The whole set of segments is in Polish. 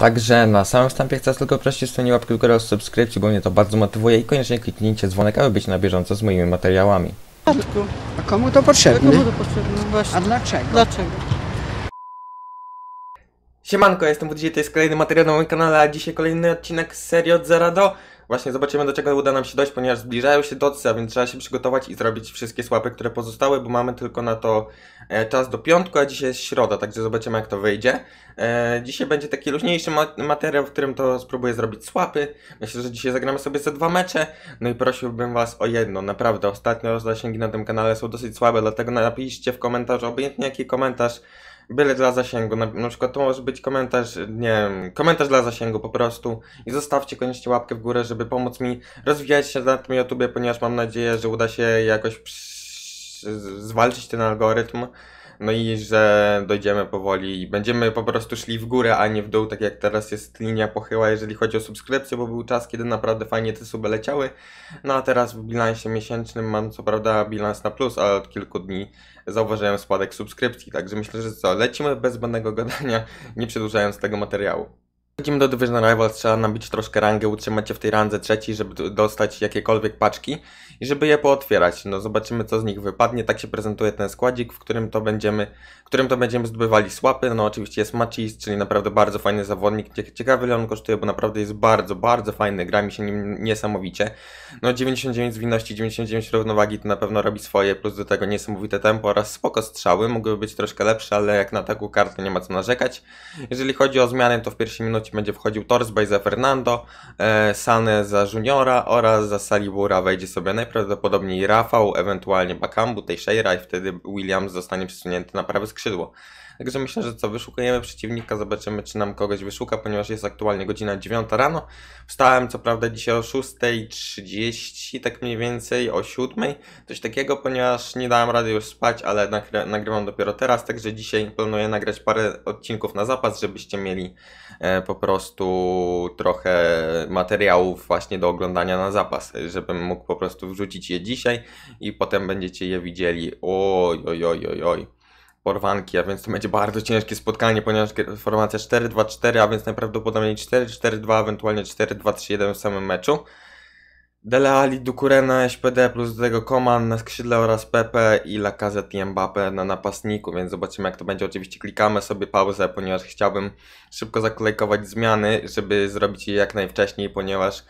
Także na samym wstępie chcę tylko prosić o łapki w górę subskrypcji, bo mnie to bardzo motywuje i koniecznie kliknijcie dzwonek, aby być na bieżąco z moimi materiałami. A komu to potrzebne? Komu to potrzebne? No właśnie. A dlaczego? Dlaczego? Siemanko, jestem dzisiaj, to jest kolejny materiał na moim kanale, a dzisiaj kolejny odcinek serii od zera do... Właśnie zobaczymy do czego uda nam się dojść, ponieważ zbliżają się docy, a więc trzeba się przygotować i zrobić wszystkie słapy, które pozostały, bo mamy tylko na to E, czas do piątku, a dzisiaj jest środa, także zobaczymy jak to wyjdzie. E, dzisiaj będzie taki luźniejszy materiał, w którym to spróbuję zrobić słapy. Myślę, że dzisiaj zagramy sobie ze dwa mecze. No i prosiłbym Was o jedno. Naprawdę, ostatnio zasięgi na tym kanale są dosyć słabe, dlatego napiszcie w komentarzu, obojętnie jaki komentarz, byle dla zasięgu. Na, na, przykład to może być komentarz, nie wiem, komentarz dla zasięgu po prostu. I zostawcie koniecznie łapkę w górę, żeby pomóc mi rozwijać się na tym YouTubie, ponieważ mam nadzieję, że uda się jakoś przy zwalczyć ten algorytm. No i że dojdziemy powoli i będziemy po prostu szli w górę, a nie w dół, tak jak teraz jest linia pochyła, jeżeli chodzi o subskrypcję, bo był czas, kiedy naprawdę fajnie te suby leciały. No a teraz w bilansie miesięcznym mam co prawda bilans na plus, ale od kilku dni zauważyłem spadek subskrypcji, także myślę, że co, lecimy bez zbędnego gadania, nie przedłużając tego materiału. Przechodzimy do Division Rivals, trzeba nabić troszkę rangę, utrzymać się w tej randze trzeciej, żeby dostać jakiekolwiek paczki i żeby je pootwierać. No zobaczymy co z nich wypadnie, tak się prezentuje ten składzik, w którym to będziemy, którym to będziemy zdobywali słapy. No oczywiście jest Machis, czyli naprawdę bardzo fajny zawodnik, ciekawy ile on kosztuje, bo naprawdę jest bardzo, bardzo fajny, gra mi się nim niesamowicie. No 99 zwinności, 99 równowagi to na pewno robi swoje, plus do tego niesamowite tempo oraz spoko strzały, mogłyby być troszkę lepsze, ale jak na taką kartę nie ma co narzekać. Jeżeli chodzi o zmiany, to w pierwszej minucie będzie wchodził Torsbay za Fernando, e, Sane za Juniora oraz za Salibura wejdzie sobie najprawdopodobniej Rafał, ewentualnie Bakambu, Teixeira i wtedy Williams zostanie przesunięty na prawe skrzydło. Także myślę, że co, wyszukujemy przeciwnika, zobaczymy, czy nam kogoś wyszuka, ponieważ jest aktualnie godzina 9 rano. Wstałem co prawda dzisiaj o 6.30, tak mniej więcej, o 7, coś takiego, ponieważ nie dałem rady już spać, ale nagry nagrywam dopiero teraz, także dzisiaj planuję nagrać parę odcinków na zapas, żebyście mieli e, po prostu trochę materiałów właśnie do oglądania na zapas, żebym mógł po prostu wrzucić je dzisiaj i potem będziecie je widzieli. Oj, oj, oj, oj, oj porwanki, a więc to będzie bardzo ciężkie spotkanie, ponieważ formacja 4-2-4, a więc najprawdopodobniej 4-4-2, ewentualnie 4-2-3-1 w samym meczu. Dele Ali, Dukurena, SPD plus do tego Koman na skrzydle oraz Pepe i Lacazette i Mbappe na napastniku, więc zobaczymy jak to będzie. Oczywiście klikamy sobie pauzę, ponieważ chciałbym szybko zakolejkować zmiany, żeby zrobić je jak najwcześniej, ponieważ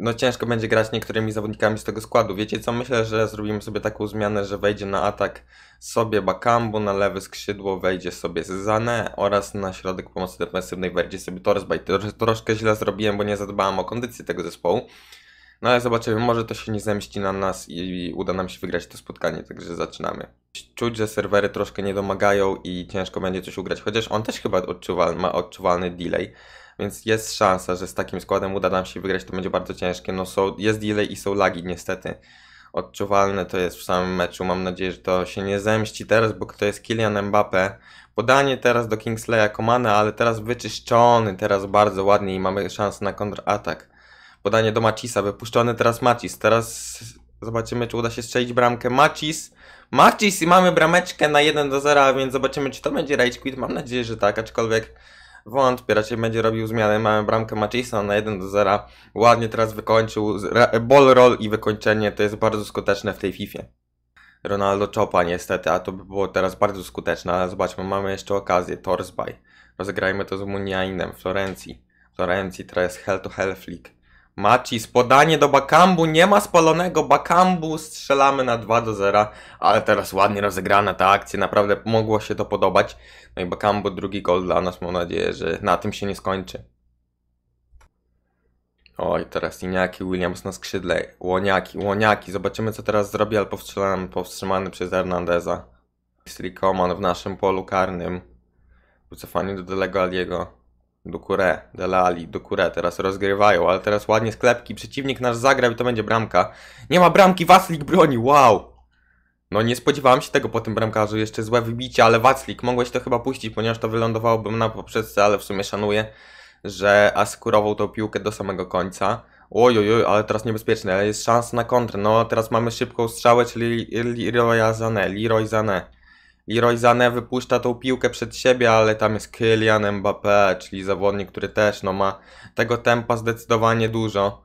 no ciężko będzie grać niektórymi zawodnikami z tego składu. Wiecie co, myślę, że zrobimy sobie taką zmianę, że wejdzie na atak sobie Bakambu, na lewe skrzydło wejdzie sobie Zane oraz na środek pomocy defensywnej wejdzie sobie Torsbaj. Troszkę źle zrobiłem, bo nie zadbałem o kondycję tego zespołu. No ale zobaczymy, może to się nie zemści na nas i uda nam się wygrać to spotkanie, także zaczynamy. Czuć, że serwery troszkę nie domagają i ciężko będzie coś ugrać, chociaż on też chyba odczuwal, ma odczuwalny delay więc jest szansa, że z takim składem uda nam się wygrać, to będzie bardzo ciężkie. No są, jest delay i są lagi niestety. Odczuwalne to jest w samym meczu. Mam nadzieję, że to się nie zemści teraz, bo kto jest Kylian Mbappe. Podanie teraz do Kingsleya Komana, ale teraz wyczyszczony, teraz bardzo ładnie i mamy szansę na kontratak. Podanie do Macisa, wypuszczony teraz Macis. Teraz Zobaczymy, czy uda się strzelić bramkę. Macis. Macis i mamy brameczkę na 1 do 0, więc zobaczymy, czy to będzie rage quit. Mam nadzieję, że tak, aczkolwiek Wątpię, raczej będzie robił zmiany. Mamy bramkę Machisa na 1 do 0. Ładnie teraz wykończył. Ball roll i wykończenie to jest bardzo skuteczne w tej FIFA. Ronaldo Chopa niestety, a to by było teraz bardzo skuteczne, ale zobaczmy, mamy jeszcze okazję, Torsby. Rozegrajmy to z Muniainem, Florencji. Florencji teraz Hell to Hell Flick. Macis, podanie do Bakambu, nie ma spalonego Bakambu, strzelamy na 2 do 0, ale teraz ładnie rozegrana ta akcja, naprawdę mogło się to podobać. No i Bakambu drugi gol dla nas, mam nadzieję, że na tym się nie skończy. Oj, teraz Iniaki Williams na skrzydle, Łoniaki, Łoniaki, zobaczymy co teraz zrobi, ale powstrzymany, powstrzymany przez Hernandeza. Strikoman w naszym polu karnym, wycofanie do Delego Aliego do Delali, do teraz rozgrywają, ale teraz ładnie sklepki, przeciwnik nasz zagrał i to będzie bramka. Nie ma bramki, Waslik broni, wow! No nie spodziewałem się tego po tym bramkarzu, jeszcze złe wybicie, ale Waslik, mogłeś to chyba puścić, ponieważ to wylądowałbym na poprzeczce, ale w sumie szanuję, że askurował tą piłkę do samego końca. Ojojoj, oj, ale teraz niebezpieczne, ale jest szansa na kontrę, no teraz mamy szybką strzałę, czyli Leroy Zane, Leroy Zane. Leroy Zane wypuszcza tą piłkę przed siebie, ale tam jest Kylian Mbappé, czyli zawodnik, który też no, ma tego tempa zdecydowanie dużo.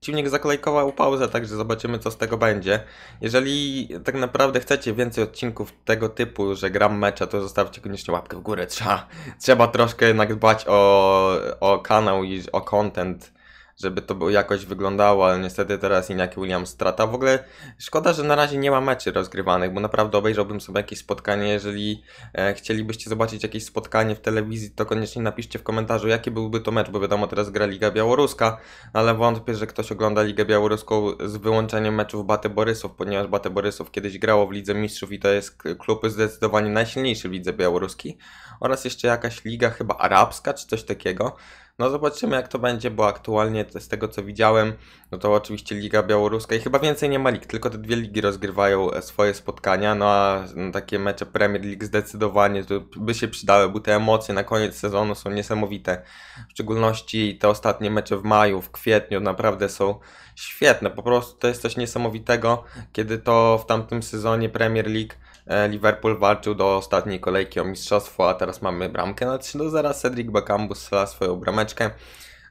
Przeciwnik zaklejkował pauzę, także zobaczymy co z tego będzie. Jeżeli tak naprawdę chcecie więcej odcinków tego typu, że gram mecze, to zostawcie koniecznie łapkę w górę. Trzeba, trzeba troszkę jednak dbać o, o kanał i o content żeby to jakoś wyglądało, ale niestety teraz Iniaki Williams strata. W ogóle szkoda, że na razie nie ma meczy rozgrywanych, bo naprawdę obejrzałbym sobie jakieś spotkanie. Jeżeli e, chcielibyście zobaczyć jakieś spotkanie w telewizji, to koniecznie napiszcie w komentarzu, jaki byłby to mecz, bo wiadomo, teraz gra Liga Białoruska, ale wątpię, że ktoś ogląda Ligę Białoruską z wyłączeniem meczów Bate Borysów, ponieważ Bate Borysów kiedyś grało w Lidze Mistrzów i to jest klub zdecydowanie najsilniejszy w Lidze Białoruski, oraz jeszcze jakaś liga chyba arabska czy coś takiego. No zobaczymy jak to będzie, bo aktualnie z tego co widziałem, no to oczywiście Liga Białoruska i chyba więcej nie ma lig, tylko te dwie ligi rozgrywają e, swoje spotkania, no a mm, takie mecze Premier League zdecydowanie by się przydały, bo te emocje na koniec sezonu są niesamowite. W szczególności te ostatnie mecze w maju, w kwietniu naprawdę są świetne, po prostu to jest coś niesamowitego, kiedy to w tamtym sezonie Premier League E, Liverpool walczył do ostatniej kolejki o mistrzostwo, a teraz mamy bramkę na 3 do 0. Cedric Bakambu strzela swoją brameczkę.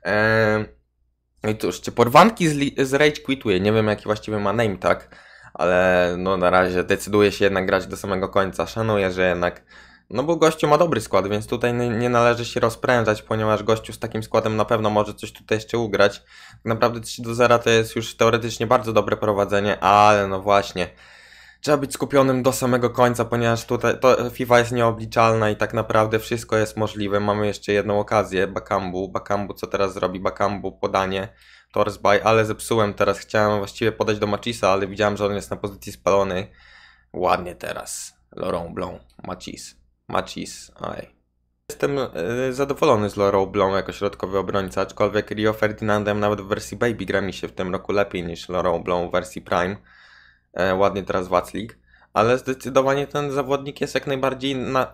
E, no i cóż, czy porwanki z, z Rage quituje? Nie wiem jaki właściwie ma name tak, ale no na razie decyduje się jednak grać do samego końca. Szanuję, że jednak no bo gościu ma dobry skład, więc tutaj nie należy się rozprężać, ponieważ gościu z takim składem na pewno może coś tutaj jeszcze ugrać. Tak naprawdę 3 do 0 to jest już teoretycznie bardzo dobre prowadzenie, ale no właśnie trzeba być skupionym do samego końca, ponieważ tutaj FIFA jest nieobliczalna i tak naprawdę wszystko jest możliwe. Mamy jeszcze jedną okazję, Bakambu, Bakambu co teraz zrobi, Bakambu podanie, Torsby, ale zepsułem teraz, chciałem właściwie podać do Macisa, ale widziałem, że on jest na pozycji spalonej. Ładnie teraz, Laurent Blanc, Macis, Macis, aj. Jestem e, zadowolony z Laurent Blanc jako środkowy obrońca, aczkolwiek Rio Ferdinandem nawet w wersji Baby gra mi się w tym roku lepiej niż Laurent Blanc w wersji Prime. E, ładnie teraz Waclik, ale zdecydowanie ten zawodnik jest jak najbardziej na, e,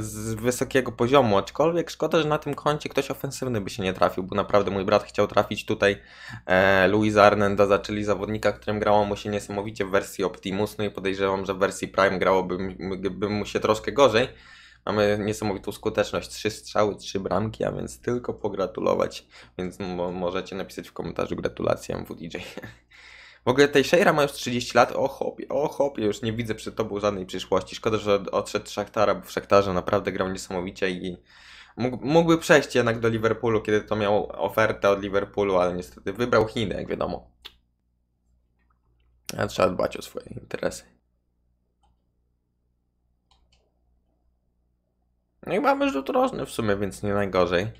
z wysokiego poziomu, aczkolwiek szkoda, że na tym koncie ktoś ofensywny by się nie trafił, bo naprawdę mój brat chciał trafić tutaj e, Luisa Arnendaza, czyli zawodnika, którym grało mu się niesamowicie w wersji Optimus, no i podejrzewam, że w wersji Prime grałoby by mu się troszkę gorzej, mamy niesamowitą skuteczność. Trzy strzały, trzy bramki, a więc tylko pogratulować. Więc możecie napisać w komentarzu gratulacje MWDJ. W ogóle tej Sheira ma już 30 lat, o chopie, o chopie, już nie widzę przed tobą żadnej przyszłości. Szkoda, że odszedł Szachtara, bo w Szachtarze naprawdę grał niesamowicie i mógłby przejść jednak do Liverpoolu, kiedy to miał ofertę od Liverpoolu, ale niestety wybrał Chiny, jak wiadomo. A trzeba dbać o swoje interesy. No i mamy rzut rożny w sumie, więc nie najgorzej.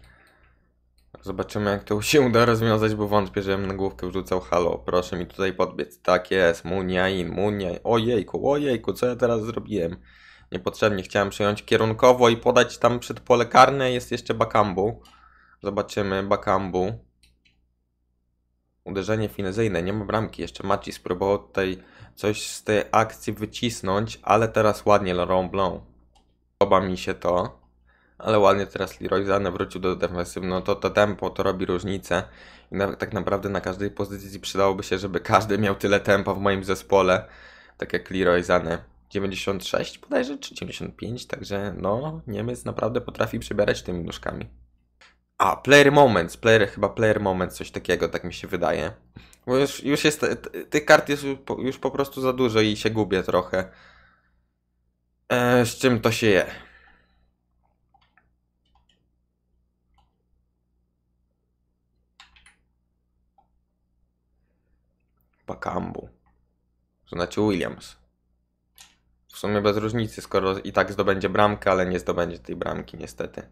Zobaczymy, jak to się uda rozwiązać, bo wątpię, że na główkę wrzucał halo, proszę mi tutaj podbiec. Tak jest, muniain, muniain. Ojejku, ojejku, co ja teraz zrobiłem? Niepotrzebnie chciałem przejąć kierunkowo i podać tam przed pole karne. Jest jeszcze bakambu. Zobaczymy, bakambu. Uderzenie finezyjne, nie ma bramki. Jeszcze Maci spróbował tutaj coś z tej akcji wycisnąć, ale teraz ładnie Laurent Blanc. Podoba mi się to ale ładnie teraz Leroy Zane wrócił do defensywy, no to to tempo to robi różnicę i na, tak naprawdę na każdej pozycji przydałoby się, żeby każdy miał tyle tempa w moim zespole, tak jak Leroy Zane. 96 bodajże, czy 95, także no Niemiec naprawdę potrafi przybierać tymi nóżkami. A, player moments, player, chyba player moments, coś takiego, tak mi się wydaje. Bo już, już jest, tych kart jest już po prostu za dużo i się gubię trochę. E, z czym to się je? Pakambu. znaczy Williams. W sumie bez różnicy, skoro i tak zdobędzie bramkę, ale nie zdobędzie tej bramki niestety.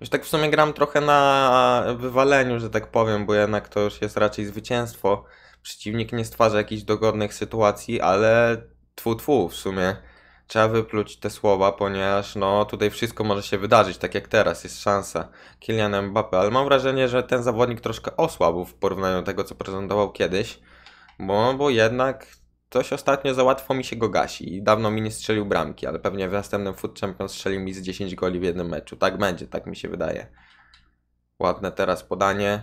Już tak w sumie gram trochę na wywaleniu, że tak powiem, bo jednak to już jest raczej zwycięstwo. Przeciwnik nie stwarza jakichś dogodnych sytuacji, ale tfu tfu w sumie. Trzeba wypluć te słowa, ponieważ no tutaj wszystko może się wydarzyć, tak jak teraz, jest szansa Kylian Mbappe, ale mam wrażenie, że ten zawodnik troszkę osłabł w porównaniu do tego, co prezentował kiedyś. Bo, bo jednak coś ostatnio za łatwo mi się go gasi i dawno mi nie strzelił bramki, ale pewnie w następnym Food Champions strzelił mi z 10 goli w jednym meczu. Tak będzie, tak mi się wydaje. Ładne teraz podanie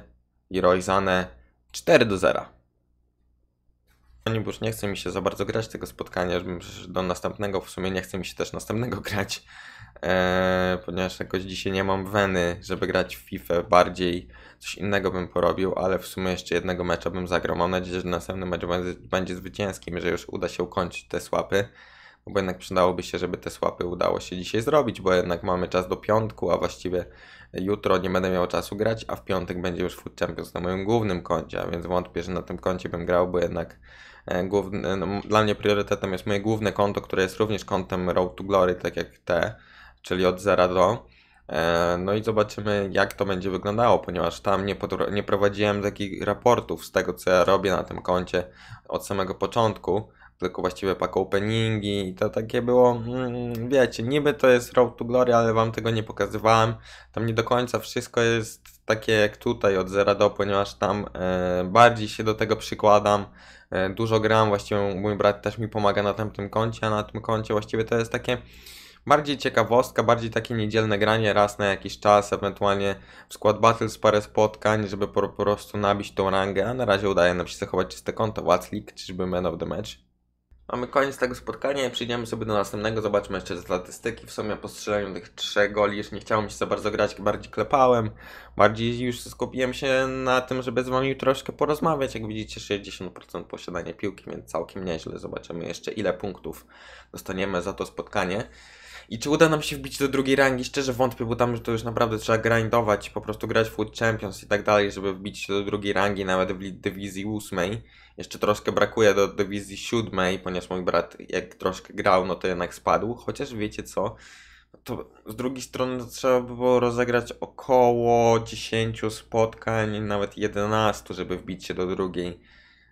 i rojzane 4 do 0 boż nie chce mi się za bardzo grać tego spotkania, żebym do następnego, w sumie nie chce mi się też następnego grać, e, ponieważ jakoś dzisiaj nie mam weny, żeby grać w FIFA bardziej, coś innego bym porobił, ale w sumie jeszcze jednego mecza bym zagrał. Mam nadzieję, że następny mecz będzie, będzie zwycięskim, że już uda się ukończyć te słapy, bo jednak przydałoby się, żeby te słapy udało się dzisiaj zrobić, bo jednak mamy czas do piątku, a właściwie jutro nie będę miał czasu grać, a w piątek będzie już Food Champions na moim głównym koncie, a więc wątpię, że na tym koncie bym grał, bo jednak e, główny, no, dla mnie priorytetem jest moje główne konto, które jest również kontem Road to Glory, tak jak te, czyli od 0 do. E, no i zobaczymy, jak to będzie wyglądało, ponieważ tam nie, nie prowadziłem takich raportów z tego, co ja robię na tym koncie od samego początku, tylko właściwie pack openingi i to takie było, mm, wiecie, niby to jest Road to Glory, ale wam tego nie pokazywałem. Tam nie do końca wszystko jest takie jak tutaj od zera do, ponieważ tam e, bardziej się do tego przykładam, e, dużo gram, właściwie mój brat też mi pomaga na tamtym koncie, a na tym koncie właściwie to jest takie bardziej ciekawostka, bardziej takie niedzielne granie raz na jakiś czas, ewentualnie w skład battles parę spotkań, żeby po, po prostu nabić tą rangę, a na razie udaje nam się zachować czyste konto. What's League, czyżby man of the match? Mamy koniec tego spotkania i przyjdziemy sobie do następnego, zobaczmy jeszcze statystyki. W sumie po strzelaniu tych trzech goli już nie chciało mi się za bardzo grać, bardziej klepałem. Bardziej już skupiłem się na tym, żeby z wami troszkę porozmawiać. Jak widzicie 60% posiadania piłki, więc całkiem nieźle. Zobaczymy jeszcze ile punktów dostaniemy za to spotkanie. I czy uda nam się wbić do drugiej rangi? Szczerze wątpię, bo tam to już naprawdę trzeba grindować, po prostu grać w Food Champions i tak dalej, żeby wbić się do drugiej rangi, nawet w dywizji ósmej. Jeszcze troszkę brakuje do dywizji siódmej, ponieważ mój brat jak troszkę grał, no to jednak spadł. Chociaż wiecie co, to z drugiej strony trzeba by było rozegrać około 10 spotkań, nawet 11, żeby wbić się do drugiej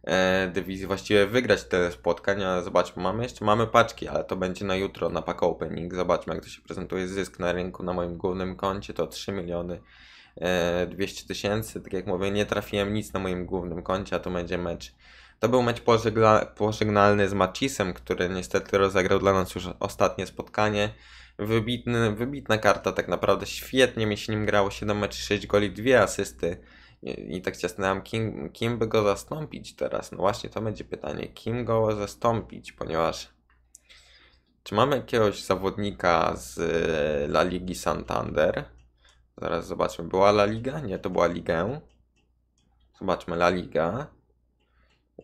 E, dywizji właściwie wygrać te spotkania. Zobaczmy, mamy jeszcze mamy paczki, ale to będzie na jutro na pack opening. Zobaczmy, jak to się prezentuje. Zysk na rynku na moim głównym koncie to 3 miliony 200 e, tysięcy. Tak jak mówię, nie trafiłem nic na moim głównym koncie, a to będzie mecz. To był mecz pożegna pożegnalny z Macisem, który niestety rozegrał dla nas już ostatnie spotkanie. Wybitny, wybitna karta tak naprawdę, świetnie mi się nim grało, 7 meczów, 6 goli, 2 asysty. I, tak się zastanawiam, kim, kim by go zastąpić teraz. No właśnie, to będzie pytanie, kim go zastąpić, ponieważ czy mamy jakiegoś zawodnika z e, La Ligi Santander? Zaraz zobaczmy, była La Liga? Nie, to była Ligę. Zobaczmy, La Liga.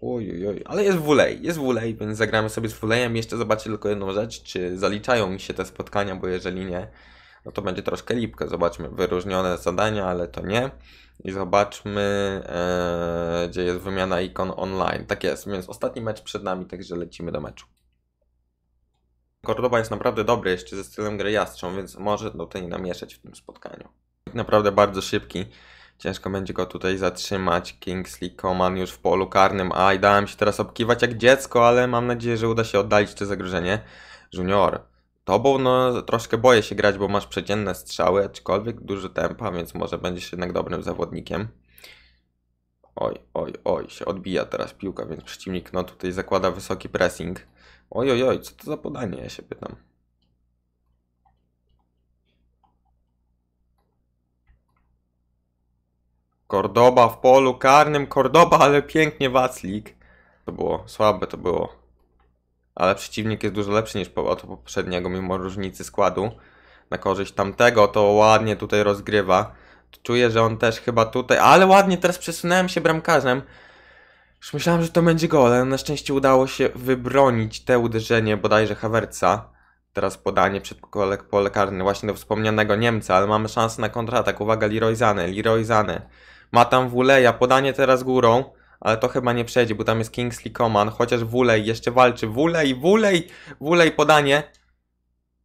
uj, oj. ale jest Wulej, jest Wulej, więc zagramy sobie z Wulejem. Jeszcze zobaczę tylko jedną rzecz, czy zaliczają mi się te spotkania, bo jeżeli nie, no to będzie troszkę lipka. Zobaczmy wyróżnione zadania, ale to nie. I zobaczmy, e, gdzie jest wymiana ikon online. Tak jest, więc ostatni mecz przed nami, także lecimy do meczu. Cordoba jest naprawdę dobry jeszcze ze stylem gry jastrząb, więc może tutaj namieszać w tym spotkaniu. naprawdę bardzo szybki. Ciężko będzie go tutaj zatrzymać. Kingsley Coman już w polu karnym. Aj, dałem się teraz obkiwać jak dziecko, ale mam nadzieję, że uda się oddalić to zagrożenie. Junior tobą, no troszkę boję się grać, bo masz przeciętne strzały, aczkolwiek duży tempa, więc może będziesz jednak dobrym zawodnikiem. Oj, oj, oj, się odbija teraz piłka, więc przeciwnik no tutaj zakłada wysoki pressing. Oj, oj, oj, co to za podanie, ja się pytam. Kordoba w polu karnym, Kordoba, ale pięknie Waclik. To było słabe, to było ale przeciwnik jest dużo lepszy niż od poprzedniego, mimo różnicy składu na korzyść tamtego, to ładnie tutaj rozgrywa. Czuję, że on też chyba tutaj, ale ładnie teraz przesunąłem się bramkarzem. Już myślałem, że to będzie gol, ale na szczęście udało się wybronić te uderzenie bodajże Hawerca. Teraz podanie przed pole, pole karne właśnie do wspomnianego Niemca, ale mamy szansę na kontratak. Uwaga, Leroy Zane, Leroy Zane. Ma tam Wuleja, podanie teraz górą ale to chyba nie przejdzie, bo tam jest Kingsley Coman, chociaż Wulej jeszcze walczy, Wulej, Wulej, Wulej podanie.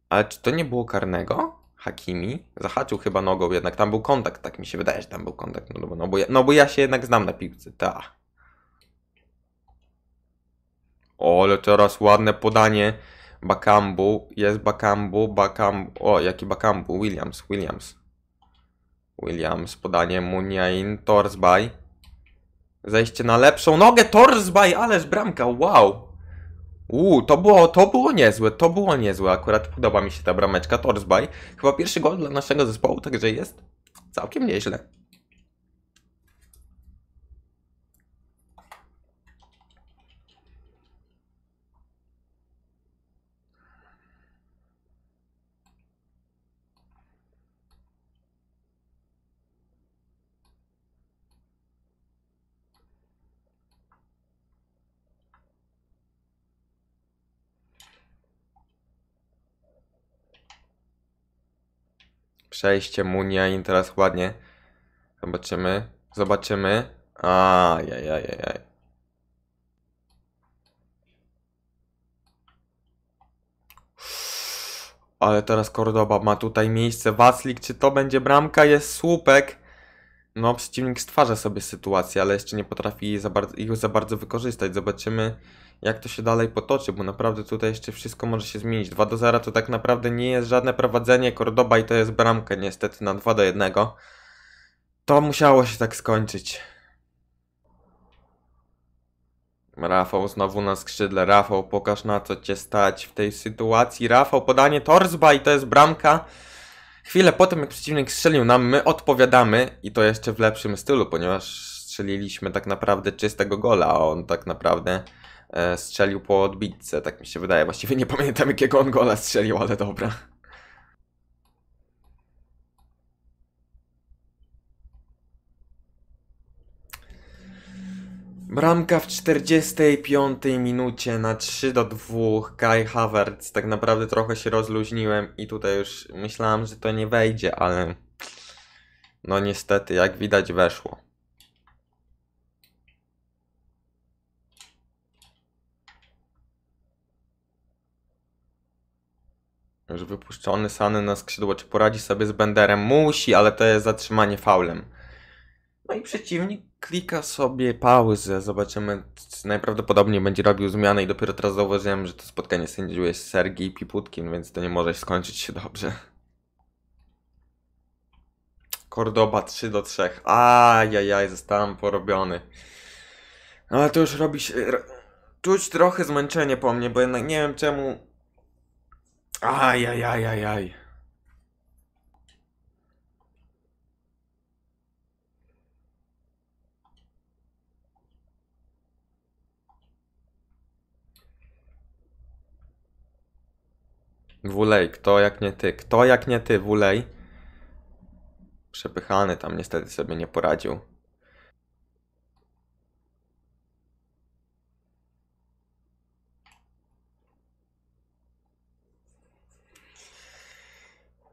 Ale czy to nie było karnego? Hakimi? Zahaczył chyba nogą jednak, tam był kontakt, tak mi się wydaje, że tam był kontakt, no, no, bo, ja, no bo ja się jednak znam na piłce, ta. O, ale teraz ładne podanie Bakambu, jest Bakambu, Bakambu, o jaki Bakambu, Williams, Williams. Williams, podanie Muniain, Torsby. Zejście na lepszą nogę, Torsby, ależ bramka, wow. Uuu, to było, to było niezłe, to było niezłe. Akurat podoba mi się ta brameczka Torsby. Chyba pierwszy gol dla naszego zespołu, także jest całkiem nieźle. Przejście Munia i teraz ładnie. Zobaczymy. Zobaczymy. ja. Ale teraz Kordoba ma tutaj miejsce. Waslik, czy to będzie bramka? Jest słupek. No, przeciwnik stwarza sobie sytuację, ale jeszcze nie potrafi za bardzo, ich za bardzo wykorzystać. Zobaczymy, jak to się dalej potoczy, bo naprawdę tutaj jeszcze wszystko może się zmienić. 2 do 0 to tak naprawdę nie jest żadne prowadzenie Cordoba i to jest bramka niestety na 2 do 1. To musiało się tak skończyć. Rafał znowu na skrzydle. Rafał, pokaż na co cię stać w tej sytuacji. Rafał, podanie Torzba i to jest bramka. Chwilę po tym, jak przeciwnik strzelił nam, my odpowiadamy i to jeszcze w lepszym stylu, ponieważ strzeliliśmy tak naprawdę czystego gola, a on tak naprawdę e, strzelił po odbitce, tak mi się wydaje. Właściwie nie pamiętam, jakiego on gola strzelił, ale dobra. Bramka w 45 minucie na 3 do 2 Kai Havertz. Tak naprawdę trochę się rozluźniłem i tutaj już myślałem, że to nie wejdzie, ale no niestety jak widać weszło. Już wypuszczony Sany na skrzydło. Czy poradzi sobie z Benderem? Musi, ale to jest zatrzymanie faulem. No i przeciwnik klika sobie pauzę, zobaczymy, najprawdopodobniej będzie robił zmianę i dopiero teraz zauważyłem, że to spotkanie sędziuje Sergiej Piputkin, więc to nie może skończyć się dobrze. Cordoba 3 do 3. Ajajaj, zostałem porobiony. No, ale to już robi się... Czuć trochę zmęczenie po mnie, bo jednak nie wiem czemu... Ajajajajaj. Wulej, kto jak nie ty? Kto jak nie ty, Wulej? Przepychany tam niestety sobie nie poradził.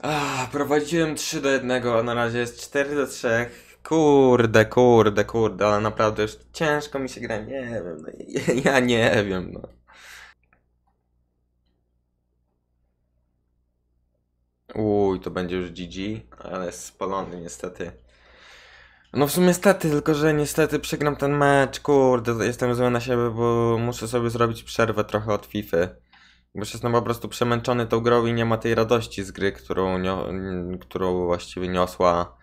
Ah, prowadziłem 3 do 1, a na razie jest 4 do 3. Kurde, kurde, kurde, ale naprawdę już ciężko mi się gra. Nie wiem, no, ja nie wiem. No. Uj, to będzie już GG, ale spalony niestety. No w sumie niestety, tylko że niestety przegram ten mecz, kurde, jestem zły na siebie, bo muszę sobie zrobić przerwę trochę od FIFA. Bo jestem po prostu przemęczony tą grą i nie ma tej radości z gry, którą, którą właściwie niosła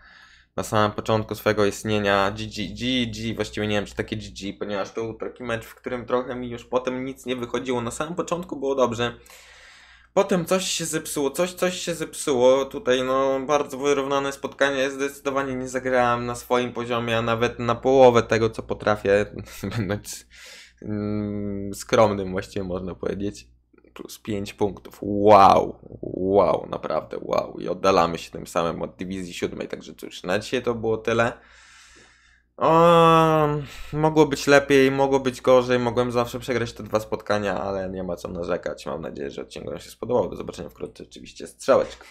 na samym początku swojego istnienia GG, GG, właściwie nie wiem czy takie GG, ponieważ to był taki mecz, w którym trochę mi już potem nic nie wychodziło. Na samym początku było dobrze. Potem coś się zepsuło, coś, coś się zepsuło. Tutaj no bardzo wyrównane spotkanie. Zdecydowanie nie zagrałem na swoim poziomie, a nawet na połowę tego, co potrafię, będąc mm, skromnym właściwie można powiedzieć. Plus 5 punktów. Wow, wow, naprawdę wow. I oddalamy się tym samym od dywizji siódmej, także cóż, na dzisiaj to było tyle. O, mogło być lepiej, mogło być gorzej, mogłem zawsze przegrać te dwa spotkania, ale nie ma co narzekać. Mam nadzieję, że odcinek się spodobał. Do zobaczenia wkrótce oczywiście strzałeczka.